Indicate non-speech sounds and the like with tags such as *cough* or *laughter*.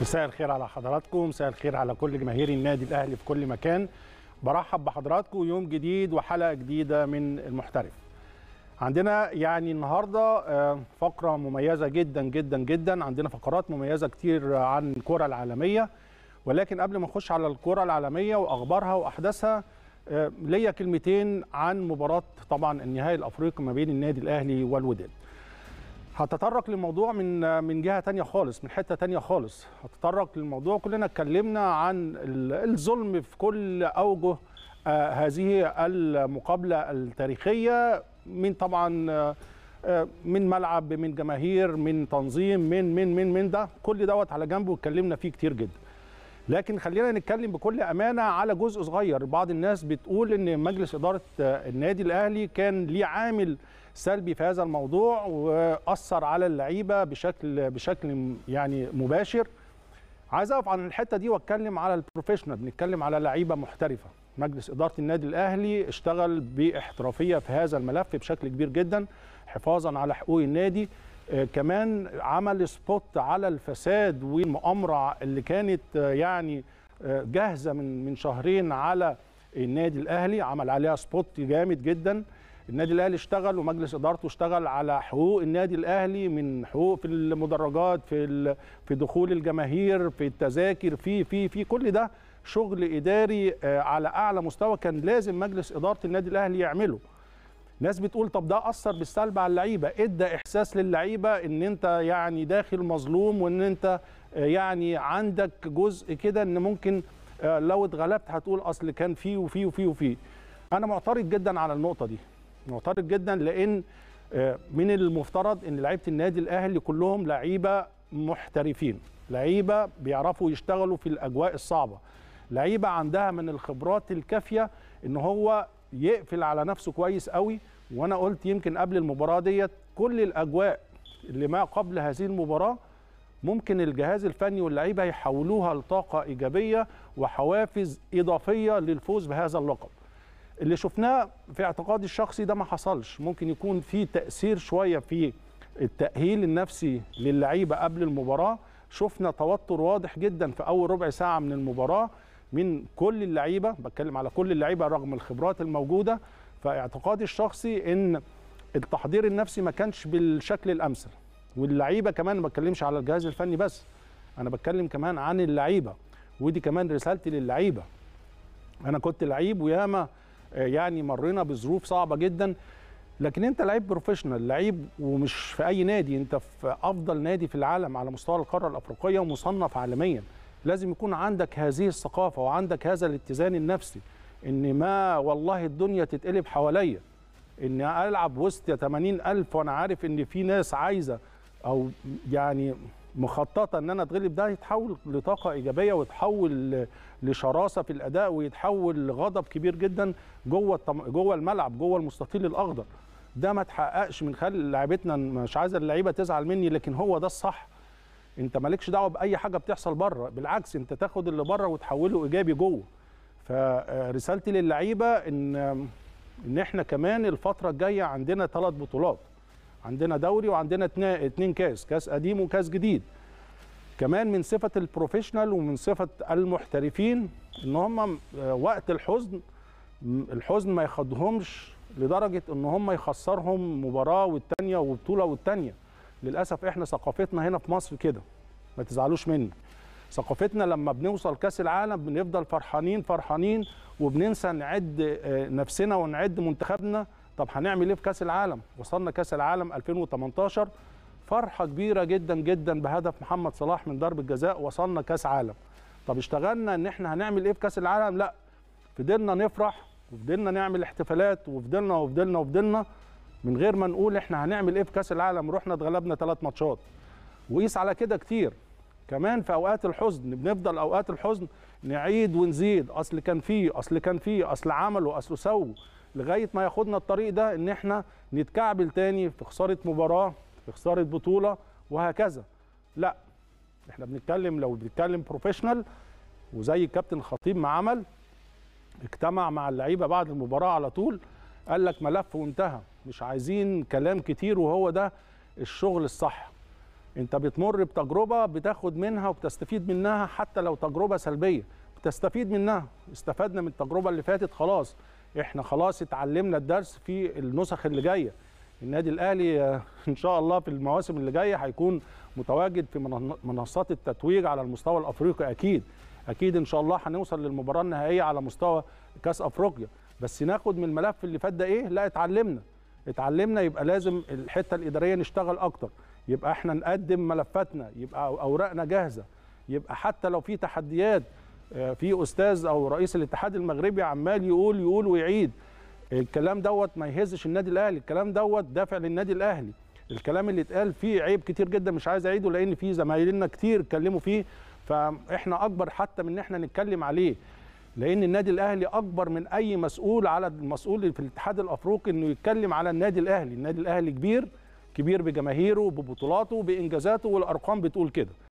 مساء الخير على حضراتكم مساء الخير على كل جماهير النادي الاهلي في كل مكان برحب بحضراتكم يوم جديد وحلقه جديده من المحترف عندنا يعني النهارده آه، فقره مميزه جدا جدا جدا عندنا فقرات مميزه كتير عن الكره العالميه ولكن قبل ما نخش على الكره العالميه واخبارها واحداثها آه، ليا كلمتين عن مباراه طبعا النهائي الافريقي ما بين النادي الاهلي والوداد هتطرق للموضوع من من جهه تانية خالص من حته تانية خالص هتطرق للموضوع كلنا اتكلمنا عن الظلم في كل اوجه آه، هذه المقابله التاريخيه من طبعا آه، من ملعب من جماهير من تنظيم من من من من ده كل دوت على جنب واتكلمنا فيه كتير جدا لكن خلينا نتكلم بكل امانه على جزء صغير بعض الناس بتقول ان مجلس اداره آه، النادي الاهلي كان ليه عامل سلبي في هذا الموضوع واثر على اللعيبه بشكل بشكل يعني مباشر عايز اقف عن الحته دي واتكلم على البروفيشنال بنتكلم على لعيبه محترفه مجلس اداره النادي الاهلي اشتغل باحترافيه في هذا الملف بشكل كبير جدا حفاظا على حقوق النادي آه، كمان عمل سبوت على الفساد والمؤامره اللي كانت آه، يعني آه، جاهزه من من شهرين على النادي الاهلي عمل عليها سبوت جامد جدا النادي الاهلي اشتغل ومجلس ادارته اشتغل على حقوق النادي الاهلي من حقوق في المدرجات في في دخول الجماهير في التذاكر في في في كل ده شغل اداري آه، على اعلى مستوى كان لازم مجلس اداره النادي الاهلي يعمله ناس بتقول طب ده اثر بالسلب على اللعيبه ادى احساس للعيبه ان انت يعني داخل مظلوم وان انت آه، يعني عندك جزء كده ان ممكن آه، لو اتغلبت هتقول اصل كان فيه وفيه وفيه وفيه انا معترض جدا على النقطه دي معترض جدا لان آه، من المفترض ان لعيبه النادي الاهلي كلهم لعيبه محترفين لعيبه بيعرفوا يشتغلوا في الاجواء الصعبه لعيبه عندها من الخبرات الكافيه ان هو يقفل على نفسه كويس قوي وانا قلت يمكن قبل المباراه ديت كل الاجواء اللي ما قبل هذه المباراه ممكن الجهاز الفني واللعيبه يحولوها لطاقه ايجابيه وحوافز اضافيه للفوز بهذا اللقب اللي شفناه في اعتقادي الشخصي ده ما حصلش ممكن يكون في تاثير شويه في التاهيل النفسي للعيبه قبل المباراه شفنا توتر واضح جدا في اول ربع ساعه من المباراه من كل اللعيبه بتكلم على كل اللعيبه رغم الخبرات الموجوده فاعتقادي الشخصي ان التحضير النفسي ما كانش بالشكل الامثل واللعيبه كمان ما بتكلمش على الجهاز الفني بس انا بتكلم كمان عن اللعيبه ودي كمان رسالتي للعيبه انا كنت لعيب وياما آه، يعني مرينا بظروف صعبه جدا لكن انت لعيب بروفيشنال لعيب ومش في اي نادي انت في افضل نادي في العالم على مستوى القاره الافريقيه ومصنف عالميا لازم يكون عندك هذه الثقافه وعندك هذا الاتزان النفسي ان ما والله الدنيا تتقلب حواليا ان العب وسط 80 الف وانا عارف ان في ناس عايزه او يعني مخططه ان انا اتغلب ده يتحول لطاقه ايجابيه ويتحول لشراسه في الاداء ويتحول لغضب كبير جدا جوه جوه الملعب جوه المستطيل الاخضر ده ما تحققش من خلال لعبتنا مش عايز اللعيبه تزعل مني لكن هو ده الصح انت مالكش دعوه باي حاجه بتحصل بره بالعكس انت تاخد اللي بره وتحوله ايجابي جوه فرسالتي آه، للعيبه ان ان احنا كمان الفتره الجايه عندنا ثلاث بطولات عندنا دوري وعندنا اتنين كاس كاس قديم وكاس جديد كمان من صفه البروفيشنال ومن صفه المحترفين ان هم آه، وقت الحزن الحزن ما ياخدهمش لدرجه ان هم يخسرهم مباراه والثانيه وبطوله والثانيه للاسف احنا ثقافتنا هنا في مصر كده ما تزعلوش مني ثقافتنا لما بنوصل كاس العالم بنفضل فرحانين فرحانين وبننسى نعد آه، نفسنا ونعد منتخبنا طب هنعمل ايه في كاس العالم وصلنا كاس العالم 2018 فرحه كبيره جدا جدا بهدف محمد صلاح من ضربه جزاء وصلنا كاس عالم طب اشتغلنا ان احنا هنعمل ايه في كاس العالم لا فضلنا نفرح وفضلنا نعمل احتفالات وفضلنا وفضلنا وفضلنا من غير ما نقول احنا هنعمل ايه في كاس العالم رحنا اتغلبنا ثلاث ماتشات وقيس على كده كتير كمان في اوقات الحزن بنفضل اوقات الحزن نعيد ونزيد اصل كان فيه اصل كان فيه اصل عملوا اصل سووا لغايه ما ياخدنا الطريق ده ان احنا نتكعبل تاني في خساره مباراه في خساره بطوله وهكذا لا احنا بنتكلم لو بنتكلم بروفيشنال وزي الكابتن الخطيب ما عمل اجتمع مع اللعيبه بعد المباراه على طول قال لك ملف وانتهى مش عايزين كلام كتير وهو ده الشغل الصح انت بتمر بتجربه بتاخد منها وبتستفيد منها حتى لو تجربه سلبيه بتستفيد منها استفدنا من التجربه اللي فاتت خلاص احنا خلاص اتعلمنا الدرس في النسخ اللي جايه النادي الاهلي آه، *laughs* ان شاء الله في المواسم اللي جايه هيكون متواجد في منصات التتويج على المستوى الافريقي اكيد اكيد ان شاء الله هنوصل للمباراه النهائيه على مستوى كاس افريقيا بس ناخد من الملف اللي فات ده ايه لا اتعلمنا اتعلمنا يبقى لازم الحته الاداريه نشتغل اكتر يبقى احنا نقدم ملفاتنا يبقى اوراقنا جاهزه يبقى حتى لو في تحديات في استاذ او رئيس الاتحاد المغربي عمال يقول يقول ويعيد الكلام دوت ما يهزش النادي الاهلي الكلام دوت دافع للنادي الاهلي الكلام اللي اتقال فيه عيب كتير جدا مش عايز اعيده لان في زمايلنا كتير اتكلموا فيه فاحنا اكبر حتى من ان احنا نتكلم عليه لان النادي الاهلي اكبر من اي مسؤول على المسؤول في الاتحاد الافريقي انه يتكلم على النادي الاهلي النادي الاهلي كبير كبير بجماهيره ببطولاته بانجازاته والارقام بتقول كده